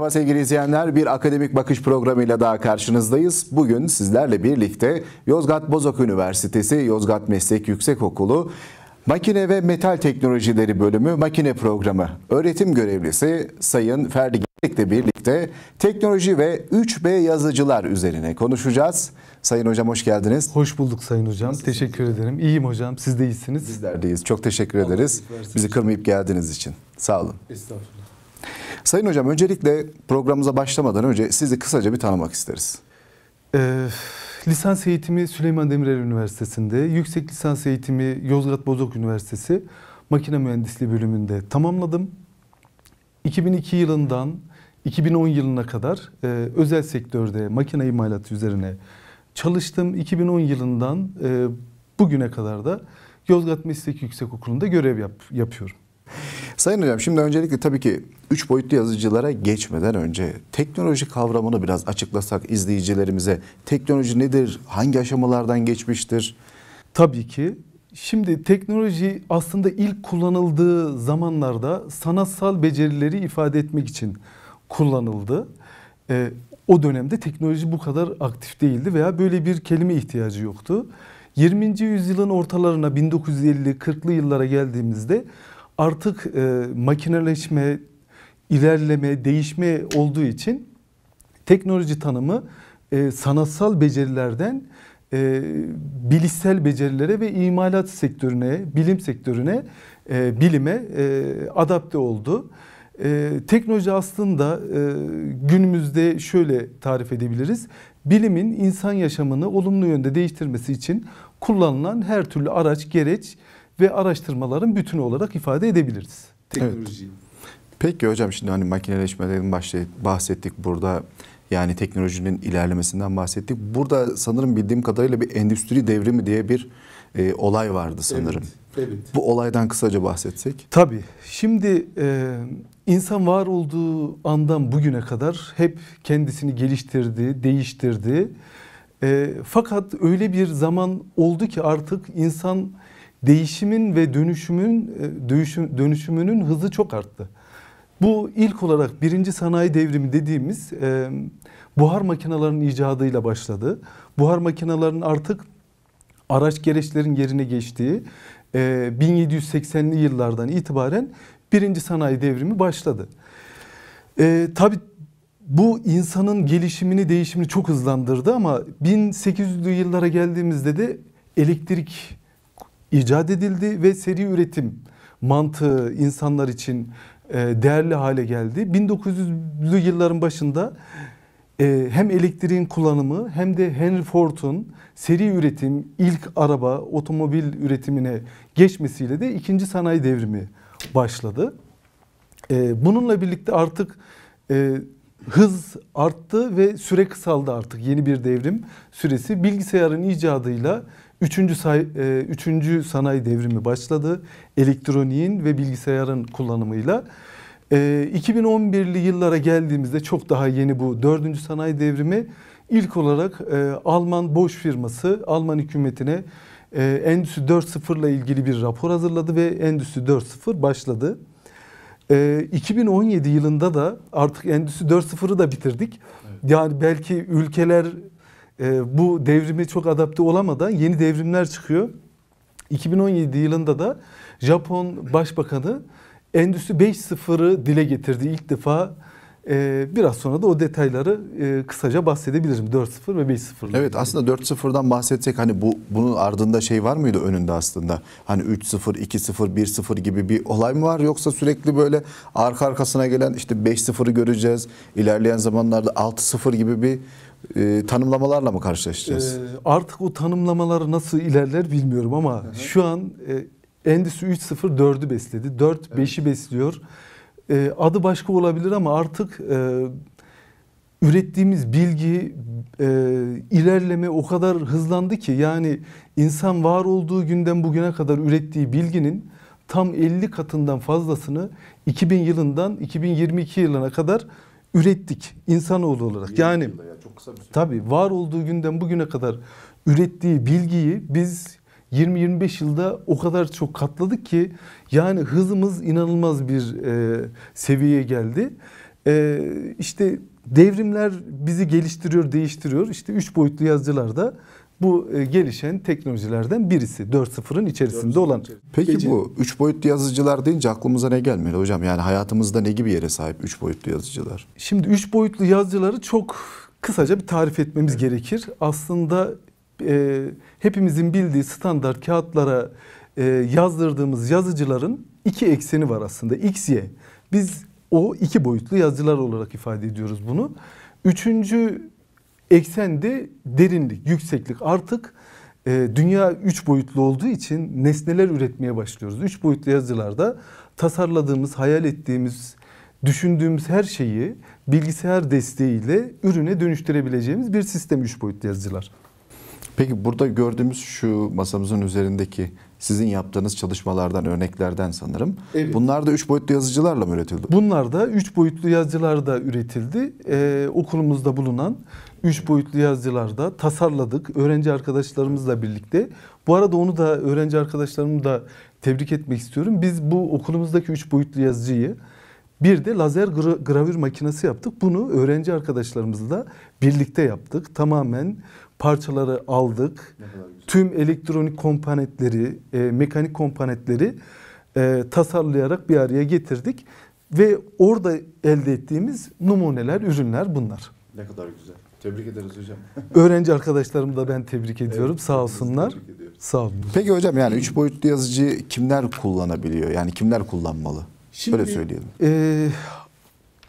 Merhaba sevgili izleyenler. Bir akademik bakış programıyla daha karşınızdayız. Bugün sizlerle birlikte Yozgat Bozok Üniversitesi Yozgat Meslek Yüksekokulu Makine ve Metal Teknolojileri Bölümü Makine Programı öğretim görevlisi Sayın Ferdi Gerik'le birlikte teknoloji ve 3B yazıcılar üzerine konuşacağız. Sayın hocam hoş geldiniz. Hoş bulduk sayın hocam. Nasılsınız? Teşekkür ederim. İyiyim hocam. Siz de iyisiniz. Bizler deyiz. Çok teşekkür Allah ederiz. Bizi kırmayıp geldiğiniz için. Sağ olun. Estağfurullah. Sayın Hocam öncelikle programımıza başlamadan önce sizi kısaca bir tanımak isteriz. Ee, lisans eğitimi Süleyman Demirel Üniversitesi'nde, yüksek lisans eğitimi Yozgat Bozok Üniversitesi Makine Mühendisliği bölümünde tamamladım. 2002 yılından 2010 yılına kadar e, özel sektörde makine imalatı üzerine çalıştım. 2010 yılından e, bugüne kadar da Yozgat Meslek Okulu'nda görev yap, yapıyorum. Sayın Hocam şimdi öncelikle tabii ki 3 boyutlu yazıcılara geçmeden önce teknoloji kavramını biraz açıklasak izleyicilerimize. Teknoloji nedir? Hangi aşamalardan geçmiştir? Tabii ki. Şimdi teknoloji aslında ilk kullanıldığı zamanlarda sanatsal becerileri ifade etmek için kullanıldı. Ee, o dönemde teknoloji bu kadar aktif değildi veya böyle bir kelime ihtiyacı yoktu. 20. yüzyılın ortalarına 1950-40'lı yıllara geldiğimizde artık e, makineleşme, ilerleme, değişme olduğu için teknoloji tanımı e, sanatsal becerilerden e, bilişsel becerilere ve imalat sektörüne, bilim sektörüne, e, bilime e, adapte oldu. E, teknoloji aslında e, günümüzde şöyle tarif edebiliriz. Bilimin insan yaşamını olumlu yönde değiştirmesi için kullanılan her türlü araç, gereç, ve araştırmaların bütünü olarak ifade edebiliriz. Teknolojiyi. Evet. Peki hocam şimdi hani makineleşmeden bahsettik burada. Yani teknolojinin ilerlemesinden bahsettik. Burada sanırım bildiğim kadarıyla bir endüstri devrimi diye bir e, olay vardı sanırım. Evet, evet. Bu olaydan kısaca bahsetsek. Tabii. Şimdi e, insan var olduğu andan bugüne kadar hep kendisini geliştirdi, değiştirdi. E, fakat öyle bir zaman oldu ki artık insan değişimin ve dönüşümün e, dönüşüm, dönüşümünün hızı çok arttı. Bu ilk olarak birinci sanayi devrimi dediğimiz e, buhar makinelerinin icadıyla başladı. Buhar makinelerinin artık araç gereçlerin yerine geçtiği e, 1780'li yıllardan itibaren birinci sanayi devrimi başladı. E, tabii bu insanın gelişimini, değişimini çok hızlandırdı ama 1800'lü yıllara geldiğimizde de elektrik icat edildi ve seri üretim mantığı insanlar için e, değerli hale geldi. 1900'lü yılların başında e, hem elektriğin kullanımı hem de Henry Ford'un seri üretim ilk araba otomobil üretimine geçmesiyle de ikinci sanayi devrimi başladı. E, bununla birlikte artık hız arttı ve süre kısaldı artık yeni bir devrim süresi. Bilgisayarın icadıyla Üçüncü, say, e, üçüncü sanayi devrimi başladı. Elektroniğin ve bilgisayarın kullanımıyla. E, 2011'li yıllara geldiğimizde çok daha yeni bu dördüncü sanayi devrimi. İlk olarak e, Alman Bosch firması Alman hükümetine e, Endüstri 4.0 ile ilgili bir rapor hazırladı ve Endüstri 4.0 başladı. E, 2017 yılında da artık Endüstri 4.0'ı da bitirdik. Evet. Yani belki ülkeler ee, bu devrime çok adapte olamadan yeni devrimler çıkıyor. 2017 yılında da Japon Başbakanı Endüstri 5.0'ı dile getirdi ilk defa. Ee, biraz sonra da o detayları e, kısaca bahsedebilirim. 4-0 ve 5-0. Evet aslında 4-0'dan bahsetsek hani bu bunun ardında şey var mıydı önünde aslında? Hani 3-0, 2-0, 1-0 gibi bir olay mı var? Yoksa sürekli böyle arka arkasına gelen işte 5-0'ı göreceğiz. İlerleyen zamanlarda 6-0 gibi bir e, tanımlamalarla mı karşılaşacağız? E, artık o tanımlamalar nasıl ilerler bilmiyorum ama Hı-hı. şu an e, Endüstri 3.0 4'ü besledi. 4 evet. besliyor. E, adı başka olabilir ama artık e, ürettiğimiz bilgi e, ilerleme o kadar hızlandı ki yani insan var olduğu günden bugüne kadar ürettiği bilginin tam 50 katından fazlasını 2000 yılından 2022 yılına kadar ürettik insanoğlu olarak. Yani tabi var olduğu günden bugüne kadar ürettiği bilgiyi biz 20-25 yılda o kadar çok katladık ki yani hızımız inanılmaz bir e, seviyeye geldi. E, işte devrimler bizi geliştiriyor, değiştiriyor. İşte üç boyutlu yazıcılar da bu e, gelişen teknolojilerden birisi. 4.0'ın içerisinde 4.0 olan. Peki Gece... bu 3 boyutlu yazıcılar deyince aklımıza ne gelmeli hocam? Yani hayatımızda ne gibi yere sahip 3 boyutlu yazıcılar? Şimdi 3 boyutlu yazıcıları çok kısaca bir tarif etmemiz evet. gerekir. Aslında e, hepimizin bildiği standart kağıtlara e, yazdırdığımız yazıcıların iki ekseni var aslında. X, Y. Biz o iki boyutlu yazıcılar olarak ifade ediyoruz bunu. Üçüncü Eksende derinlik, yükseklik artık e, dünya üç boyutlu olduğu için nesneler üretmeye başlıyoruz. Üç boyutlu yazılarda tasarladığımız, hayal ettiğimiz, düşündüğümüz her şeyi bilgisayar desteğiyle ürüne dönüştürebileceğimiz bir sistem üç boyutlu yazıcılar. Peki burada gördüğümüz şu masamızın üzerindeki sizin yaptığınız çalışmalardan, örneklerden sanırım. Evet. Bunlar da 3 boyutlu yazıcılarla mı üretildi? Bunlar da 3 boyutlu yazıcılarda üretildi. Ee, okulumuzda bulunan 3 boyutlu yazıcılarda tasarladık öğrenci arkadaşlarımızla birlikte. Bu arada onu da öğrenci arkadaşlarımı da tebrik etmek istiyorum. Biz bu okulumuzdaki 3 boyutlu yazıcıyı bir de lazer gra gravür makinesi yaptık. Bunu öğrenci arkadaşlarımızla birlikte yaptık. Tamamen parçaları aldık. Tüm elektronik komponentleri, e, mekanik komponentleri e, tasarlayarak bir araya getirdik. Ve orada elde ettiğimiz numuneler, ürünler bunlar. Ne kadar güzel. Tebrik ederiz hocam. Öğrenci arkadaşlarımı da ben tebrik ediyorum. Evet, Sağ olsunlar. Sağ olun. Peki hocam yani üç boyutlu yazıcı kimler kullanabiliyor? Yani kimler kullanmalı? Şimdi, Öyle söyleyelim. E,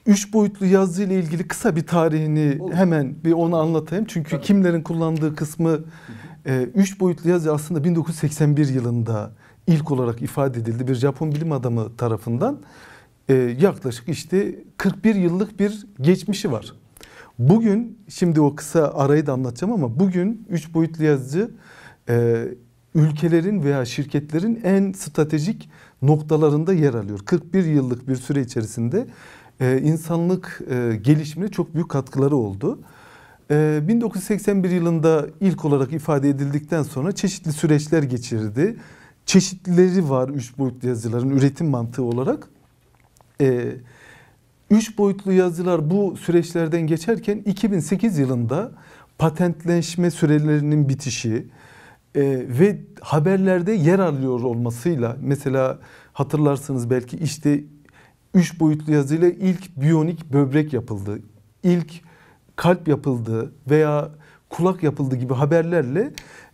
Üç boyutlu yazı ile ilgili kısa bir tarihini Olur. hemen bir onu anlatayım. Çünkü Tabii. kimlerin kullandığı kısmı e, üç boyutlu yazı aslında 1981 yılında ilk olarak ifade edildi bir Japon bilim adamı tarafından. E, yaklaşık işte 41 yıllık bir geçmişi var. Bugün şimdi o kısa arayı da anlatacağım ama bugün üç boyutlu yazıcı e, ülkelerin veya şirketlerin en stratejik noktalarında yer alıyor. 41 yıllık bir süre içerisinde e, insanlık e, gelişimine çok büyük katkıları oldu. E, 1981 yılında ilk olarak ifade edildikten sonra çeşitli süreçler geçirdi. Çeşitleri var üç boyutlu yazıcıların üretim mantığı olarak. E, üç boyutlu yazıcılar bu süreçlerden geçerken 2008 yılında patentleşme sürelerinin bitişi, e, ve haberlerde yer alıyor olmasıyla mesela hatırlarsınız belki işte 3 boyutlu yazıyla ilk biyonik böbrek yapıldı, ilk kalp yapıldı veya kulak yapıldı gibi haberlerle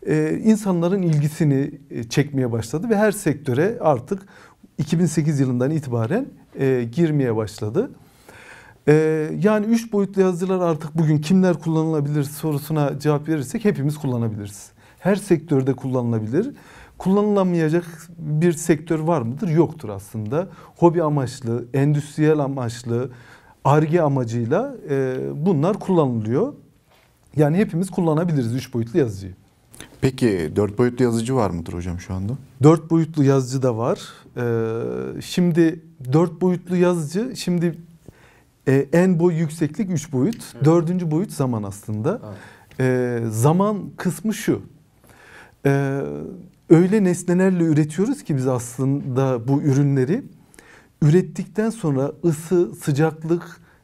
e, insanların ilgisini e, çekmeye başladı ve her sektöre artık 2008 yılından itibaren e, girmeye başladı. E, yani 3 boyutlu yazıcılar artık bugün kimler kullanılabilir sorusuna cevap verirsek hepimiz kullanabiliriz. Her sektörde kullanılabilir kullanılamayacak bir sektör var mıdır? Yoktur aslında. Hobi amaçlı, endüstriyel amaçlı, arge amacıyla e, bunlar kullanılıyor. Yani hepimiz kullanabiliriz 3 boyutlu yazıcıyı. Peki 4 boyutlu yazıcı var mıdır hocam şu anda? 4 boyutlu yazıcı da var. Ee, şimdi 4 boyutlu yazıcı şimdi e, en boy yükseklik 3 boyut. Evet. Dördüncü boyut zaman aslında. Evet. Ee, zaman kısmı şu. Ee, öyle nesnelerle üretiyoruz ki biz aslında bu ürünleri ürettikten sonra ısı, sıcaklık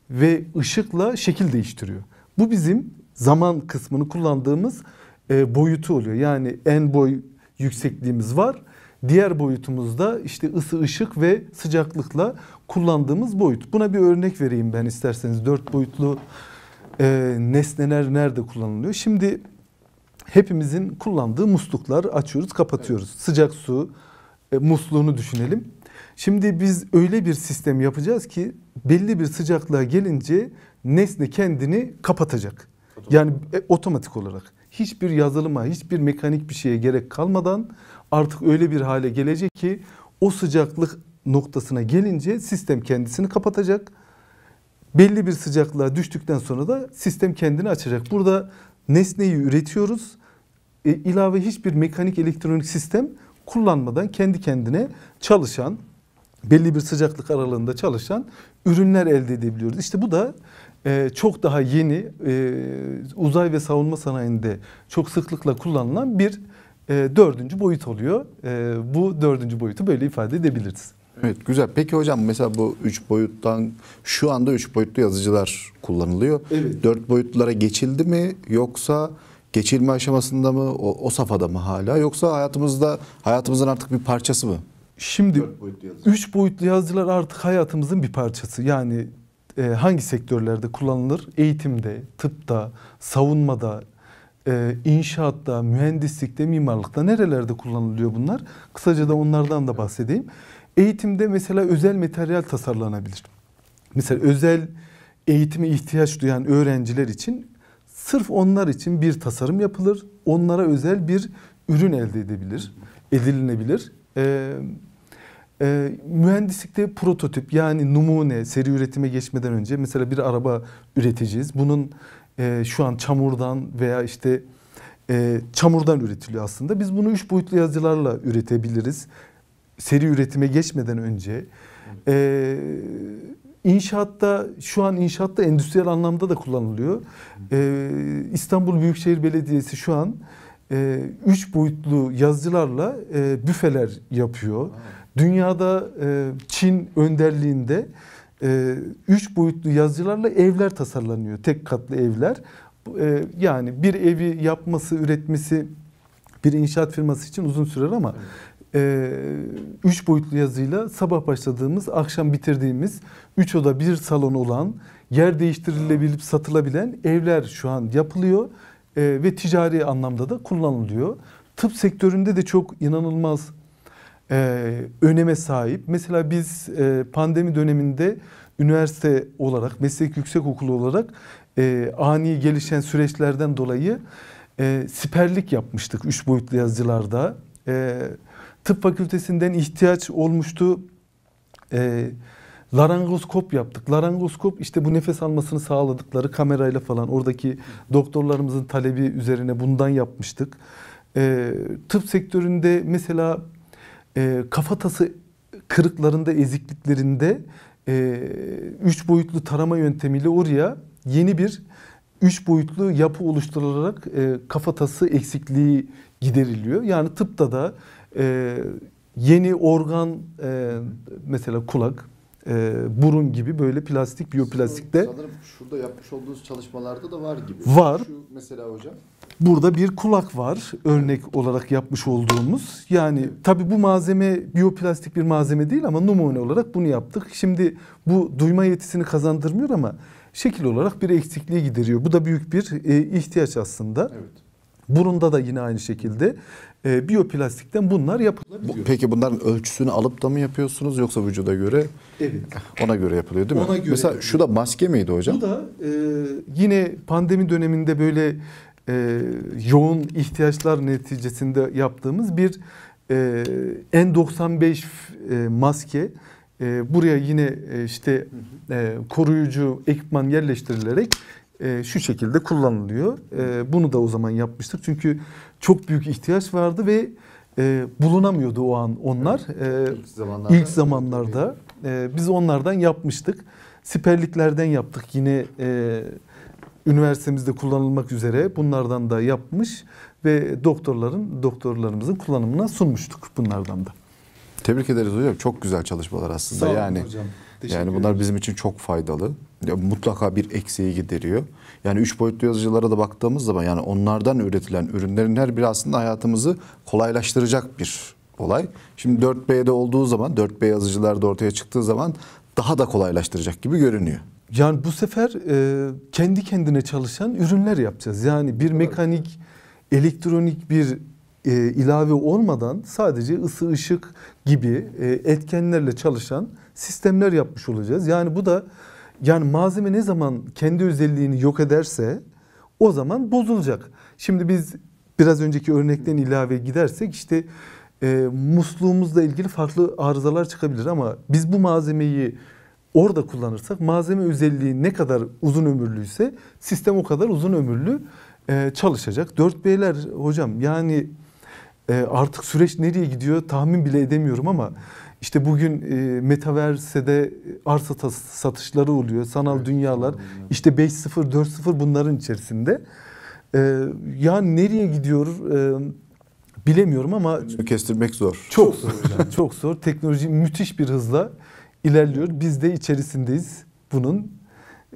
ve ışıkla şekil değiştiriyor. Bu bizim zaman kısmını kullandığımız e, boyutu oluyor. Yani en boy yüksekliğimiz var. Diğer boyutumuz da işte ısı, ışık ve sıcaklıkla kullandığımız boyut. Buna bir örnek vereyim ben isterseniz. Dört boyutlu e, nesneler nerede kullanılıyor? Şimdi hepimizin kullandığı musluklar açıyoruz, kapatıyoruz. Evet. Sıcak su e, musluğunu düşünelim. Şimdi biz öyle bir sistem yapacağız ki belli bir sıcaklığa gelince nesne kendini kapatacak. Otomatik. Yani e, otomatik olarak hiçbir yazılıma, hiçbir mekanik bir şeye gerek kalmadan artık öyle bir hale gelecek ki o sıcaklık noktasına gelince sistem kendisini kapatacak. Belli bir sıcaklığa düştükten sonra da sistem kendini açacak. Burada nesneyi üretiyoruz. E, ilave hiçbir mekanik elektronik sistem kullanmadan kendi kendine çalışan, belli bir sıcaklık aralığında çalışan ürünler elde edebiliyoruz. İşte bu da e, çok daha yeni e, uzay ve savunma sanayinde çok sıklıkla kullanılan bir e, dördüncü boyut oluyor. E, bu dördüncü boyutu böyle ifade edebiliriz. Evet güzel. Peki hocam mesela bu üç boyuttan şu anda üç boyutlu yazıcılar kullanılıyor. Evet. Dört boyutlara geçildi mi yoksa geçilme aşamasında mı o, o safhada mı hala yoksa hayatımızda hayatımızın artık bir parçası mı? Şimdi boyutlu, üç boyutlu yazıcılar artık hayatımızın bir parçası. Yani e, hangi sektörlerde kullanılır? Eğitimde, tıpta, savunmada, e, inşaatta, mühendislikte, mimarlıkta nerelerde kullanılıyor bunlar? Kısaca da onlardan da bahsedeyim. Eğitimde mesela özel materyal tasarlanabilir. Mesela özel eğitime ihtiyaç duyan öğrenciler için sırf onlar için bir tasarım yapılır. Onlara özel bir ürün elde edebilir, edilinebilir. Ee, e, mühendislikte prototip yani numune seri üretime geçmeden önce mesela bir araba üreteceğiz. Bunun e, şu an çamurdan veya işte e, çamurdan üretiliyor aslında. Biz bunu üç boyutlu yazıcılarla üretebiliriz seri üretime geçmeden önce e, inşaatta şu an inşaatta endüstriyel anlamda da kullanılıyor. E, İstanbul Büyükşehir Belediyesi şu an e, üç boyutlu yazıcılarla e, büfeler yapıyor. Ha. Dünyada e, Çin önderliğinde e, üç boyutlu yazıcılarla evler tasarlanıyor. Tek katlı evler. E, yani bir evi yapması, üretmesi bir inşaat firması için uzun sürer ama evet e, üç boyutlu yazıyla sabah başladığımız, akşam bitirdiğimiz, üç oda bir salon olan, yer değiştirilebilip satılabilen evler şu an yapılıyor e, ve ticari anlamda da kullanılıyor. Tıp sektöründe de çok inanılmaz e, öneme sahip. Mesela biz e, pandemi döneminde üniversite olarak, meslek yüksek okulu olarak e, ani gelişen süreçlerden dolayı e, siperlik yapmıştık üç boyutlu yazıcılarda. Evet tıp fakültesinden ihtiyaç olmuştu. Ee, larangoskop yaptık. Larangoskop işte bu nefes almasını sağladıkları kamerayla falan oradaki doktorlarımızın talebi üzerine bundan yapmıştık. Ee, tıp sektöründe mesela e, kafatası kırıklarında, ezikliklerinde e, üç boyutlu tarama yöntemiyle oraya yeni bir üç boyutlu yapı oluşturularak e, kafatası eksikliği gideriliyor. Yani tıpta da e, yeni organ e, mesela kulak, e, burun gibi böyle plastik, biyoplastikte. Sanırım şurada yapmış olduğunuz çalışmalarda da var gibi. Var. Şu mesela hocam. Burada bir kulak var örnek olarak yapmış olduğumuz. Yani tabii bu malzeme biyoplastik bir malzeme değil ama numune olarak bunu yaptık. Şimdi bu duyma yetisini kazandırmıyor ama şekil olarak bir eksikliği gideriyor. Bu da büyük bir e, ihtiyaç aslında. Evet. Burunda da yine aynı şekilde e, biyoplastikten bunlar yapılabiliyor. peki bunların ölçüsünü alıp da mı yapıyorsunuz yoksa vücuda göre? Evet. Ona göre yapılıyor değil mi? Ona göre. Mesela şu da maske miydi hocam? Bu da e, yine pandemi döneminde böyle e, yoğun ihtiyaçlar neticesinde yaptığımız bir e, N95 e, maske. E, buraya yine e, işte e, koruyucu ekipman yerleştirilerek e, şu şekilde kullanılıyor. E, bunu da o zaman yapmıştır. Çünkü çok büyük ihtiyaç vardı ve e, bulunamıyordu o an onlar. Evet. E, ilk zamanlarda, ilk zamanlarda e, biz onlardan yapmıştık. Siperliklerden yaptık yine e, üniversitemizde kullanılmak üzere bunlardan da yapmış ve doktorların doktorlarımızın kullanımına sunmuştuk bunlardan da. Tebrik ederiz hocam. Çok güzel çalışmalar aslında. Sağ olun yani hocam. Teşekkür yani bunlar bizim için çok faydalı. Ya mutlaka bir eksiği gideriyor. Yani üç boyutlu yazıcılara da baktığımız zaman yani onlardan üretilen ürünlerin her biri aslında hayatımızı kolaylaştıracak bir olay. Şimdi 4B'de olduğu zaman 4B yazıcılar da ortaya çıktığı zaman daha da kolaylaştıracak gibi görünüyor. Yani bu sefer e, kendi kendine çalışan ürünler yapacağız. Yani bir mekanik, elektronik bir e, ilave olmadan sadece ısı ışık gibi e, etkenlerle çalışan sistemler yapmış olacağız. Yani bu da yani malzeme ne zaman kendi özelliğini yok ederse o zaman bozulacak. Şimdi biz biraz önceki örnekten ilave gidersek işte e, musluğumuzla ilgili farklı arızalar çıkabilir ama biz bu malzemeyi orada kullanırsak malzeme özelliği ne kadar uzun ömürlüyse sistem o kadar uzun ömürlü e, çalışacak. Dört beyler hocam yani e, artık süreç nereye gidiyor tahmin bile edemiyorum ama işte bugün e, Metaverse'de e, arsa satışları oluyor, sanal evet, dünyalar. işte 5.0, 4.0 bunların içerisinde. E, ee, yani nereye gidiyor e, bilemiyorum ama... Kestirmek zor. Çok zor, çok zor. Teknoloji müthiş bir hızla ilerliyor. Biz de içerisindeyiz bunun.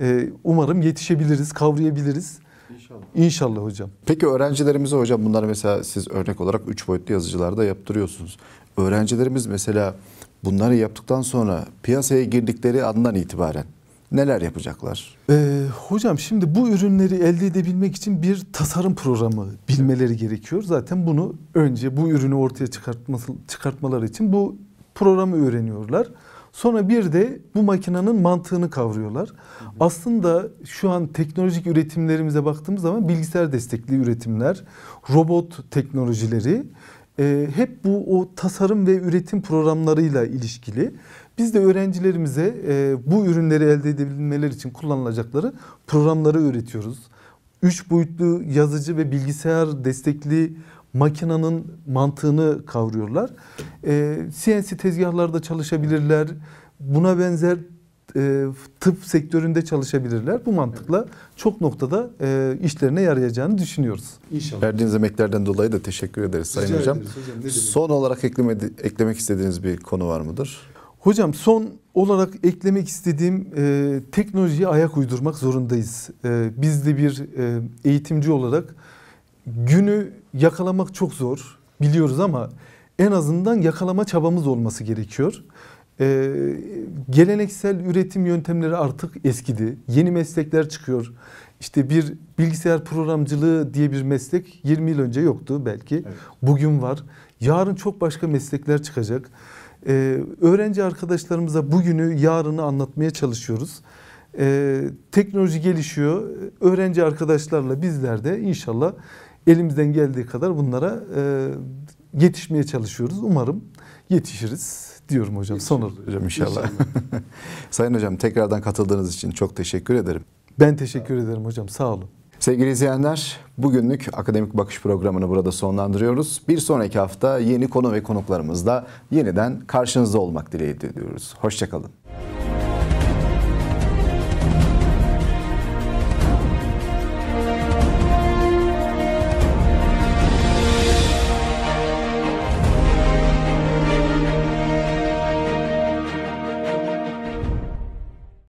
E, umarım yetişebiliriz, kavrayabiliriz. İnşallah. İnşallah hocam. Peki öğrencilerimize hocam bunları mesela siz örnek olarak 3 boyutlu yazıcılarda yaptırıyorsunuz. Öğrencilerimiz mesela bunları yaptıktan sonra piyasaya girdikleri andan itibaren neler yapacaklar? Ee, hocam şimdi bu ürünleri elde edebilmek için bir tasarım programı bilmeleri gerekiyor. Zaten bunu önce bu ürünü ortaya çıkartması, çıkartmaları için bu programı öğreniyorlar. Sonra bir de bu makinenin mantığını kavruyorlar. Hı hı. Aslında şu an teknolojik üretimlerimize baktığımız zaman bilgisayar destekli üretimler, robot teknolojileri e, hep bu o tasarım ve üretim programlarıyla ilişkili. Biz de öğrencilerimize e, bu ürünleri elde edebilmeleri için kullanılacakları programları öğretiyoruz. Üç boyutlu yazıcı ve bilgisayar destekli makinanın mantığını kavruyorlar. E, ee, CNC tezgahlarda çalışabilirler. Buna benzer e, tıp sektöründe çalışabilirler. Bu mantıkla çok noktada e, işlerine yarayacağını düşünüyoruz. İnşallah. Verdiğiniz emeklerden dolayı da teşekkür ederiz Sayın Rica Hocam. Ederiz hocam son olarak ekleme, eklemek istediğiniz bir konu var mıdır? Hocam son olarak eklemek istediğim e, teknolojiye ayak uydurmak zorundayız. E, biz de bir e, eğitimci olarak günü yakalamak çok zor biliyoruz ama en azından yakalama çabamız olması gerekiyor. Ee, geleneksel üretim yöntemleri artık eskidi. Yeni meslekler çıkıyor. İşte bir bilgisayar programcılığı diye bir meslek 20 yıl önce yoktu belki. Evet. Bugün var. Yarın çok başka meslekler çıkacak. Ee, öğrenci arkadaşlarımıza bugünü, yarını anlatmaya çalışıyoruz. Ee, teknoloji gelişiyor. Öğrenci arkadaşlarla bizler de inşallah elimizden geldiği kadar bunlara e, yetişmeye çalışıyoruz. Umarım yetişiriz diyorum hocam. Son hocam inşallah. inşallah. Sayın hocam tekrardan katıldığınız için çok teşekkür ederim. Ben teşekkür ederim hocam. Sağ olun. Sevgili izleyenler, bugünlük Akademik Bakış programını burada sonlandırıyoruz. Bir sonraki hafta yeni konu ve konuklarımızla yeniden karşınızda olmak dileğiyle diliyoruz. Hoşçakalın.